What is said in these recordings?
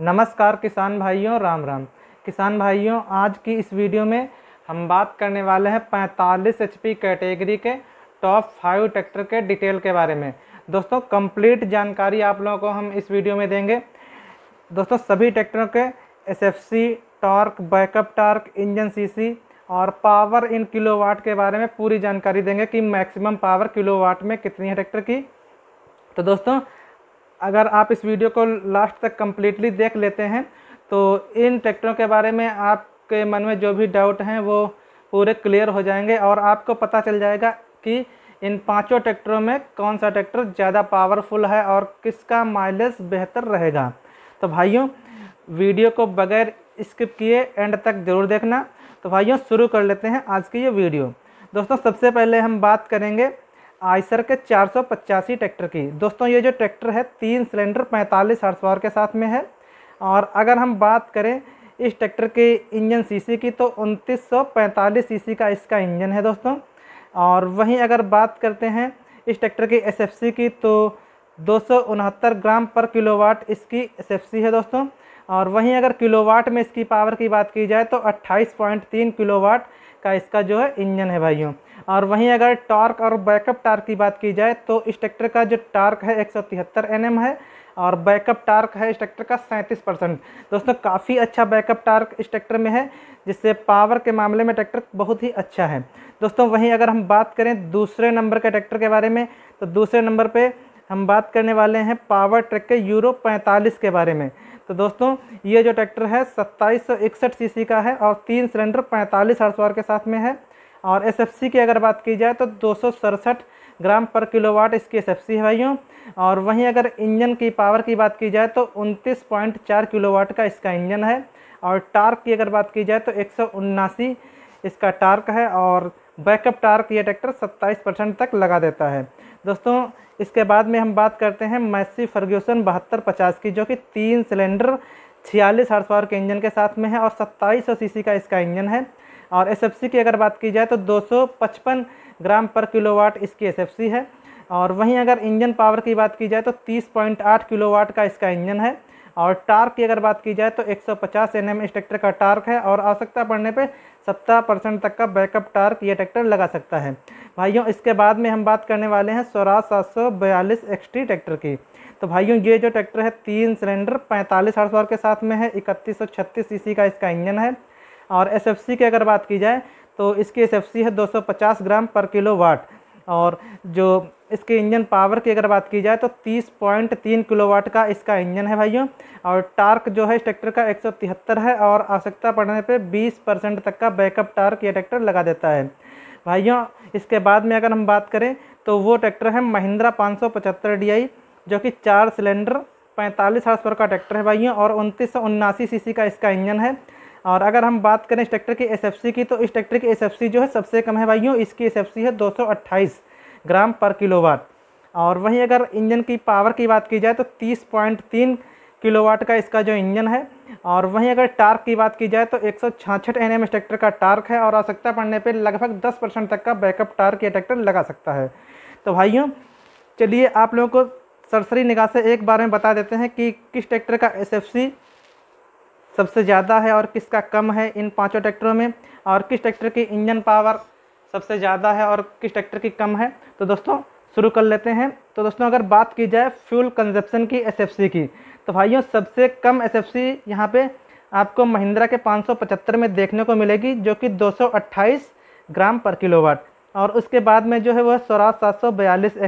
नमस्कार किसान भाइयों राम राम किसान भाइयों आज की इस वीडियो में हम बात करने वाले हैं 45 एच कैटेगरी के टॉप फाइव ट्रैक्टर के डिटेल के बारे में दोस्तों कंप्लीट जानकारी आप लोगों को हम इस वीडियो में देंगे दोस्तों सभी ट्रैक्टरों के S F C torque backup torque engine CC और पावर इन किलोवाट के बारे में पूरी जानकारी देंगे कि मैक्सिमम पावर किलोवाट में कितनी है ट्रैक्टर की तो दोस्तों अगर आप इस वीडियो को लास्ट तक कम्प्लीटली देख लेते हैं तो इन ट्रैक्टरों के बारे में आपके मन में जो भी डाउट हैं वो पूरे क्लियर हो जाएंगे और आपको पता चल जाएगा कि इन पांचों ट्रैक्टरों में कौन सा ट्रैक्टर ज़्यादा पावरफुल है और किसका माइलेज बेहतर रहेगा तो भाइयों वीडियो को बगैर स्किप किए एंड तक ज़रूर देखना तो भाइयों शुरू कर लेते हैं आज की ये वीडियो दोस्तों सबसे पहले हम बात करेंगे आयसर के चार सौ पचासी ट्रैक्टर की दोस्तों ये जो ट्रैक्टर है तीन सिलेंडर पैंतालीस हॉर्स के साथ में है और अगर हम बात करें इस ट्रैक्टर के इंजन सीसी की तो उनतीस सौ पैंतालीस सीसी का इसका इंजन है दोस्तों और वहीं अगर बात करते हैं इस ट्रैक्टर की एसएफसी की तो दो ग्राम पर किलो इसकी एस है दोस्तों और वहीं अगर किलोवाट में इसकी पावर की बात की जाए तो 28.3 किलोवाट का इसका जो है इंजन है भाइयों और वहीं अगर टॉर्क और बैकअप टार्क की बात की जाए तो इस ट्रैक्टर का जो टार्क है एक सौ है और बैकअप टार्क है इस ट्रैक्टर का सैंतीस परसेंट दोस्तों काफ़ी अच्छा बैकअप टार्क इस ट्रैक्टर में है जिससे पावर के मामले में ट्रैक्टर बहुत ही अच्छा है दोस्तों वहीं अगर हम बात करें दूसरे नंबर के ट्रैक्टर के बारे में तो दूसरे नंबर पर हम बात करने वाले हैं पावर ट्रैक के यूरो 45 के बारे में तो दोस्तों ये जो ट्रैक्टर है सत्ताईस सौ सी का है और तीन सिलेंडर पैंतालीस हॉर्स के साथ में है और एसएफसी की अगर बात की जाए तो दो ग्राम पर किलोवाट इसकी एसएफसी है भाइयों और वहीं अगर इंजन की पावर की बात की जाए तो उनतीस पॉइंट चार किलोवाट का इसका इंजन है और टार्क की अगर बात की जाए तो एक इसका टार्क है और बैकअप टार्क ये ट्रैक्टर सत्ताईस परसेंट तक लगा देता है दोस्तों इसके बाद में हम बात करते हैं मैसी फर्ग्यूसन बहत्तर पचास की जो कि तीन सिलेंडर छियालीस हर्स पावर के इंजन के साथ में है और सत्ताईस सौ सीसी का इसका इंजन है और एस की अगर बात की जाए तो 255 ग्राम पर किलोवाट इसकी एस है और वहीं अगर इंजन पावर की बात की जाए तो 30.8 किलोवाट का इसका इंजन है और टार्क की अगर बात की जाए तो 150 सौ पचास इस ट्रैक्टर का टार्क है और आवश्यकता पड़ने पे 70 परसेंट तक का बैकअप टार्क ये ट्रैक्टर लगा सकता है भाइयों इसके बाद में हम बात करने वाले हैं स्वराज सात सौ बयालीस एक्सटी ट्रैक्टर की तो भाइयों ये जो ट्रैक्टर है तीन सिलेंडर पैंतालीस हार्स के साथ में है इकतीस सौ छत्तीस का इसका इंजन है और एसएफसी की अगर बात की जाए तो इसकी एसएफसी है 250 ग्राम पर किलो वाट और जो इसके इंजन पावर की अगर बात की जाए तो 30.3 किलोवाट का इसका इंजन है भाइयों और टार्क जो है इस ट्रैक्टर का 173 है और आवश्यकता पड़ने पे 20 परसेंट तक का बैकअप टार्क ये ट्रैक्टर लगा देता है भाइयों इसके बाद में अगर हम बात करें तो वो ट्रैक्टर है महिंद्रा डी आई जो कि चार सिलेंडर पैंतालीस हॉर्स पर का ट्रैक्टर है भाइयों और उनतीस सीसी का इसका इंजन है और अगर हम बात करें इस ट्रैक्टर की एस की तो इस ट्रैक्टर की एस जो है सबसे कम है भाइयों इसकी एस है दो ग्राम पर किलोवाट और वहीं अगर इंजन की पावर की बात की जाए तो 30.3 किलोवाट का इसका जो इंजन है और वहीं अगर टार्क की बात की जाए तो एक सौ छाछठ एन एम ट्रैक्टर का टार्क है और आवश्यकता पड़ने पर लगभग 10 परसेंट तक का बैकअप टार्क ये ट्रैक्टर लगा सकता है तो भाइयों चलिए आप लोगों को सरसरी निगाह से एक बार में बता देते हैं कि किस ट्रैक्टर का एस सबसे ज़्यादा है और किसका कम है इन पाँचों ट्रैक्टरों में और किस ट्रैक्टर की इंजन पावर सबसे ज़्यादा है और किस ट्रैक्टर की कम है तो दोस्तों शुरू कर लेते हैं तो दोस्तों अगर बात की जाए फ्यूल कंजप्शन की एस की तो भाइयों सबसे कम एस एफ यहाँ पर आपको महिंद्रा के पाँच में देखने को मिलेगी जो कि दो ग्राम पर किलोवाट और उसके बाद में जो है वह स्वराज सात सौ बयालीस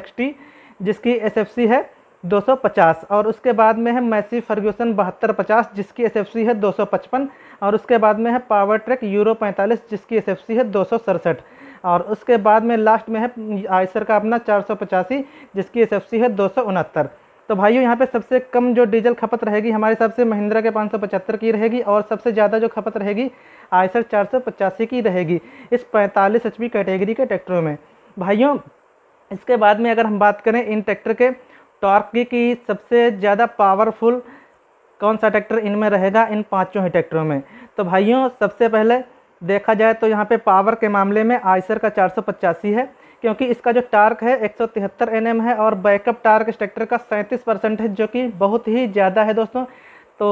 जिसकी एस है 250 और उसके बाद में है मैसी फर्ग्यूसन बहत्तर पचास जिसकी एस है 255 और उसके बाद में है पावर ट्रैक यूरो 45 जिसकी एस है दो और उसके बाद में लास्ट में है आयसर का अपना चार जिसकी एस है दो तो भाइयों यहाँ पे सबसे कम जो डीजल खपत रहेगी हमारे हिसाब से महिंद्रा के 575 की रहेगी और सबसे ज़्यादा जो खपत रहेगी आयसर चार की रहेगी इस पैंतालीस एच कैटेगरी के ट्रैक्टरों में भाइयों इसके बाद में अगर हम बात करें इन ट्रैक्टर के टॉर्क की सबसे ज़्यादा पावरफुल कौन सा ट्रैक्टर इनमें रहेगा इन पाँचों ही ट्रैक्टरों में तो भाइयों सबसे पहले देखा जाए तो यहाँ पे पावर के मामले में आइसर का चार है क्योंकि इसका जो टार्क है एक सौ है और बैकअप टार्क इस ट्रैक्टर का सैंतीस परसेंट है जो कि बहुत ही ज़्यादा है दोस्तों तो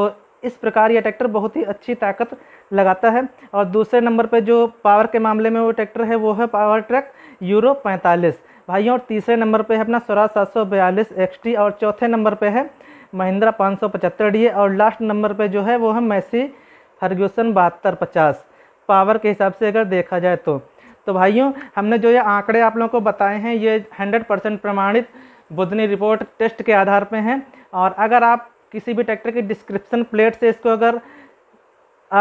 इस प्रकार यह ट्रैक्टर बहुत ही अच्छी ताकत लगाता है और दूसरे नंबर पे जो पावर के मामले में वो ट्रैक्टर है वो है पावर ट्रैक यूरो 45 भाइयों और तीसरे नंबर पे है अपना स्वराज सात सौ बयालीस एक्सटी और चौथे नंबर पे है महिंद्रा पाँच सौ पचहत्तर डी और लास्ट नंबर पे जो है वो है मैसी फर्ग्यूसन बहत्तर पचास पावर के हिसाब से अगर देखा जाए तो तो भाइयों हमने जो ये आंकड़े आप लोगों को बताए हैं ये हंड्रेड परसेंट प्रमाणित बुधनी रिपोर्ट टेस्ट के आधार पर हैं और अगर आप किसी भी ट्रैक्टर की डिस्क्रिप्सन प्लेट से इसको अगर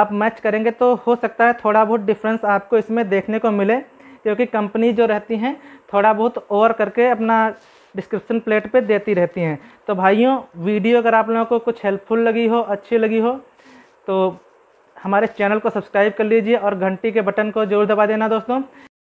आप मैच करेंगे तो हो सकता है थोड़ा बहुत डिफरेंस आपको इसमें देखने को मिले क्योंकि कंपनी जो रहती हैं थोड़ा बहुत ओवर करके अपना डिस्क्रिप्शन प्लेट पे देती रहती हैं तो भाइयों वीडियो अगर आप लोगों को कुछ हेल्पफुल लगी हो अच्छी लगी हो तो हमारे चैनल को सब्सक्राइब कर लीजिए और घंटी के बटन को जरूर दबा देना दोस्तों